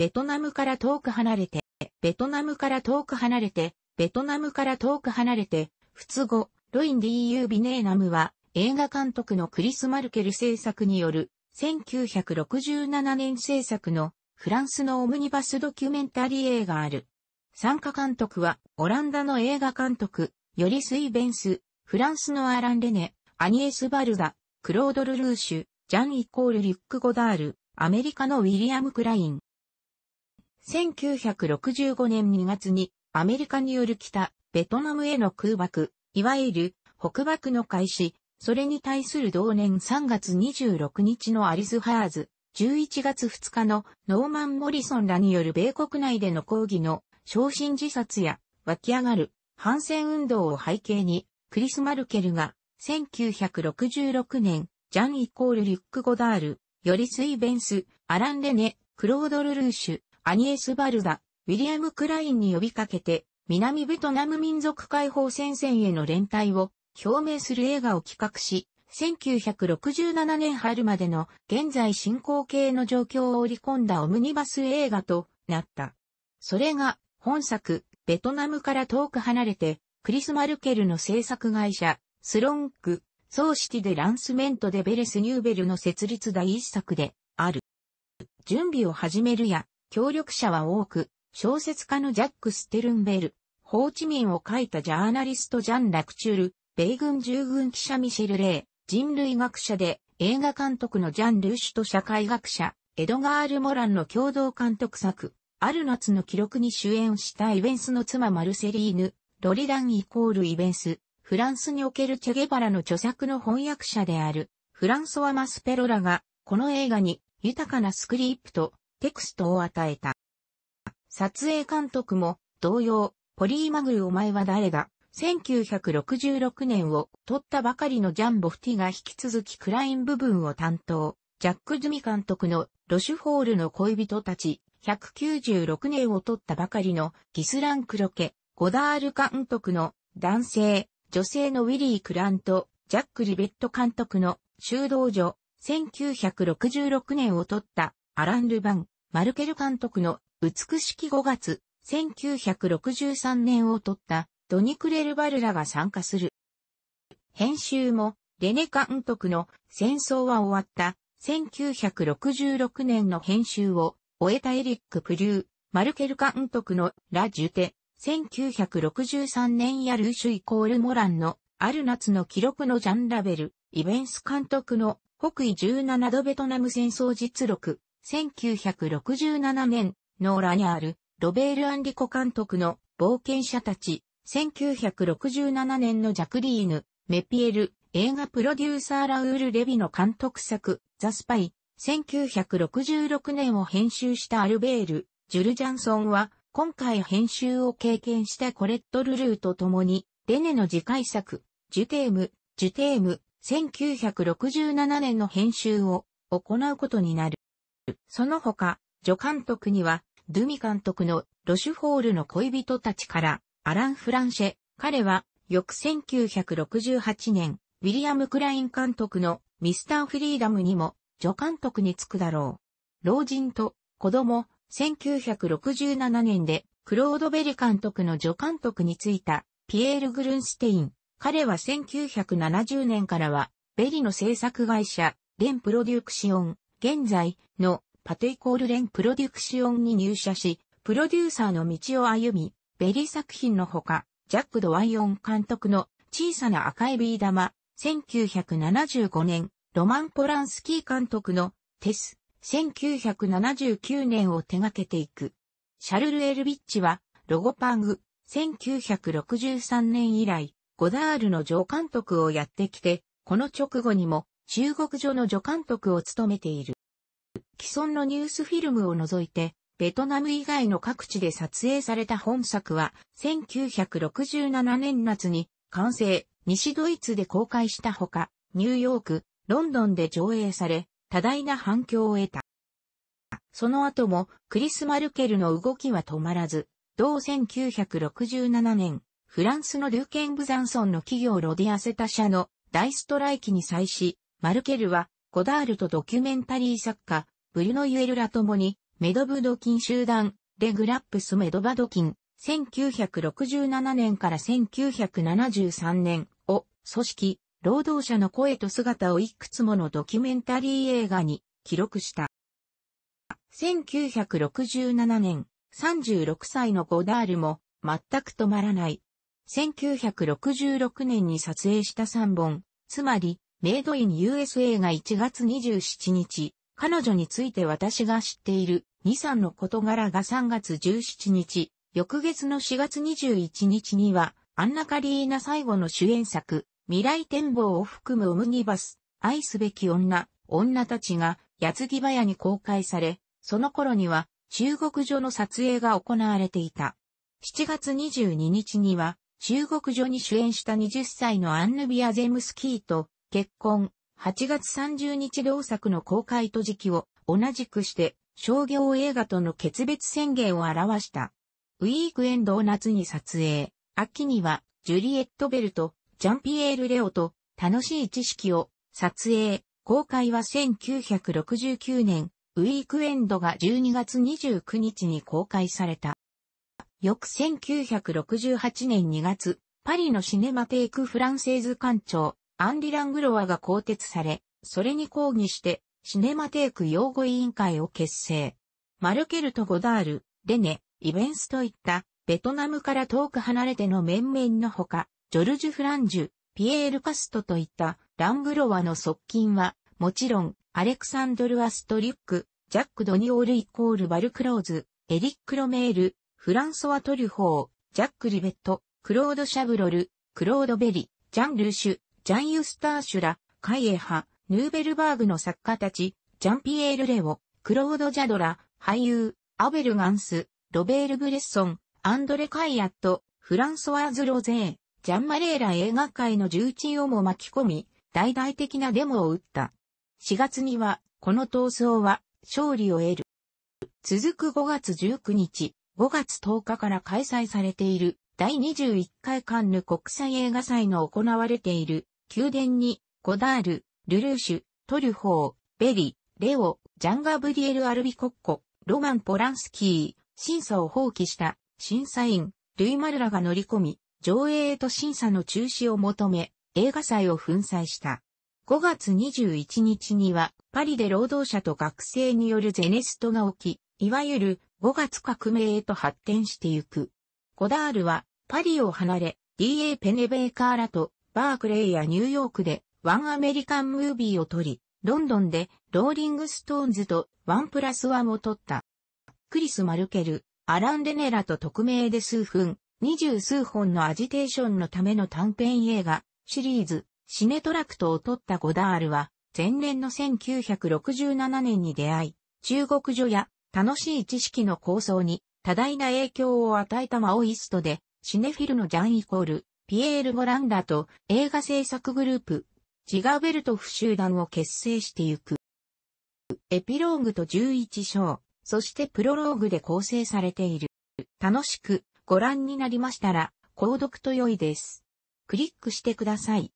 ベトナムから遠く離れて、ベトナムから遠く離れて、ベトナムから遠く離れて、仏語、ロイン・ディー・ユー・ビネーナムは、映画監督のクリス・マルケル制作による、1967年制作の、フランスのオムニバスドキュメンタリー映画ある。参加監督は、オランダの映画監督、ヨリス・イ・ベンス、フランスのアラン・レネ、アニエス・バルダ、クロードル・ルーシュ、ジャン・イコール・リュック・ゴダール、アメリカのウィリアム・クライン、1965年2月にアメリカによる北ベトナムへの空爆、いわゆる北爆の開始、それに対する同年3月26日のアリス・ハーズ、11月2日のノーマン・モリソンらによる米国内での抗議の昇進自殺や湧き上がる反戦運動を背景にクリス・マルケルが1966年ジャン・イコール・リュック・ゴダール、ヨリス・イベンス、アラン・レネ、クロードル・ルーシュ、アニエス・バルが、ウィリアム・クラインに呼びかけて、南ベトナム民族解放戦線への連帯を表明する映画を企画し、1967年春までの現在進行形の状況を織り込んだオムニバス映画となった。それが本作、ベトナムから遠く離れて、クリス・マルケルの制作会社、スロンク、ソーシティでランスメントでベレス・ニューベルの設立第一作である。準備を始めるや、協力者は多く、小説家のジャック・ステルンベル、ホーチミンを書いたジャーナリストジャン・ラクチュール、米軍従軍記者ミシェル・レイ、人類学者で映画監督のジャン・ルーシュと社会学者、エドガール・モランの共同監督作、ある夏の記録に主演したイベンスの妻マルセリーヌ、ロリランイコールイベンス、フランスにおけるチェゲバラの著作の翻訳者である、フランソワ・マスペロラが、この映画に豊かなスクリプト、テクストを与えた。撮影監督も同様、ポリーマグルお前は誰だ ?1966 年を撮ったばかりのジャンボフティが引き続きクライン部分を担当。ジャック・ズミ監督のロシュホールの恋人たち、196年を撮ったばかりのギスラン・クロケ、ゴダール監督の男性、女性のウィリー・クラント、ジャック・リベット監督の修道女、1966年を撮ったアラン・ルバン、マルケル監督の美しき5月、1963年を撮ったドニクレル・バルラが参加する。編集もレネ監督の戦争は終わった1966年の編集を終えたエリック・プリュー、マルケル監督のラ・ジュテ、1963年やルーシュイコール・モランのある夏の記録のジャン・ラベル、イベンス監督の北緯17度ベトナム戦争実録、1967年、ノーラにある、ロベール・アンリコ監督の冒険者たち、1967年のジャクリーヌ、メピエル、映画プロデューサーラウール・レビの監督作、ザ・スパイ、1966年を編集したアルベール、ジュル・ジャンソンは、今回編集を経験したコレット・ルルーと共に、レネの次回作、ジュテーム、ジュテーム、1967年の編集を行うことになる。その他、助監督には、ドゥミ監督のロシュフォールの恋人たちから、アラン・フランシェ、彼は、翌1968年、ウィリアム・クライン監督のミスター・フリーダムにも、助監督につくだろう。老人と子供、1967年で、クロード・ベリ監督の助監督についた、ピエール・グルンステイン。彼は1970年からは、ベリの制作会社、レンプロデュクシオン、現在のパテイコールレンプロデュクシオンに入社し、プロデューサーの道を歩み、ベリー作品のほか、ジャック・ドワイオン監督の小さな赤いビー玉、1975年、ロマン・ポランスキー監督のテス、1979年を手掛けていく。シャルル・エルビッチは、ロゴパング、1963年以来、ゴダールの助監督をやってきて、この直後にも、中国女の助監督を務めている。既存のニュースフィルムを除いて、ベトナム以外の各地で撮影された本作は、1967年夏に完成、西ドイツで公開したほか、ニューヨーク、ロンドンで上映され、多大な反響を得た。その後も、クリス・マルケルの動きは止まらず、同1967年、フランスのルーケン・ブザンソンの企業ロディアセタ社の大ストライキに際し、マルケルは、ゴダールとドキュメンタリー作家、ブリノイエルらともに、メドブドキン集団、レグラップスメドバドキン、1967年から1973年を組織、労働者の声と姿をいくつものドキュメンタリー映画に記録した。1967年、36歳のゴダールも全く止まらない。1966年に撮影した3本、つまり、メイドイン USA が1月27日、彼女について私が知っている、2 3の事柄が3月17日、翌月の4月21日には、アンナカリーナ最後の主演作、未来展望を含むオムニバス、愛すべき女、女たちが、矢継ぎ早に公開され、その頃には、中国女の撮影が行われていた。7月22日には、中国女に主演した20歳のアンヌビア・ゼムスキーと結婚、8月30日同作の公開と時期を同じくして商業映画との決別宣言を表した。ウィークエンドを夏に撮影、秋にはジュリエット・ベルト、ジャンピエール・レオと楽しい知識を撮影、公開は1969年、ウィークエンドが12月29日に公開された。翌1968年2月、パリのシネマテイクフランセーズ館長、アンリ・ラングロワが更迭され、それに抗議して、シネマテーク擁護委員会を結成。マルケルト・ゴダール、レネ、イベンスといった、ベトナムから遠く離れての面々のほか、ジョルジュ・フランジュ、ピエール・カストといったラングロワの側近は、もちろん、アレクサンドル・アストリュック、ジャック・ドニオールイコール・バルクローズ、エリック・ロメール、フランソワ・トリュフォー、ジャック・リベット、クロード・シャブロル、クロード・ベリ、ジャン・ルーシュ、ジャン・ユスターシュラ、カイエハ、ヌーベルバーグの作家たち、ジャンピエール・レオ、クロード・ジャドラ、俳優、アベル・ガンス、ロベール・ブレッソン、アンドレ・カイアット、フランソワーズ・ロゼー、ジャン・マレーラ映画界の重鎮をも巻き込み、大々的なデモを打った。4月には、この闘争は、勝利を得る。続く5月19日、5月10日から開催されている、第21回カンヌ国際映画祭の行われている、宮殿に、ゴダール、ルルーシュ、トルホー、ベリ、レオ、ジャンガブリエル・アルビコッコ、ロマン・ポランスキー、審査を放棄した審査員、ルイ・マルラが乗り込み、上映へと審査の中止を求め、映画祭を粉砕した。5月21日には、パリで労働者と学生によるゼネストが起き、いわゆる5月革命へと発展してゆく。ゴダールは、パリを離れ、D.A. ペネベーカーらとバークレイやニューヨークでワンアメリカンムービーを撮り、ロンドンでローリングストーンズとワンプラスワンを撮った。クリス・マルケル、アラン・デネラと匿名で数分、二十数本のアジテーションのための短編映画、シリーズ、シネトラクトを撮ったゴダールは、前年の1967年に出会い、中国女や楽しい知識の構想に多大な影響を与えたマオイストで、シネフィルのジャンイコール、ピエール・ゴランダと映画制作グループ、ジガベルトフ集団を結成してゆく。エピローグと11章、そしてプロローグで構成されている。楽しくご覧になりましたら、購読と良いです。クリックしてください。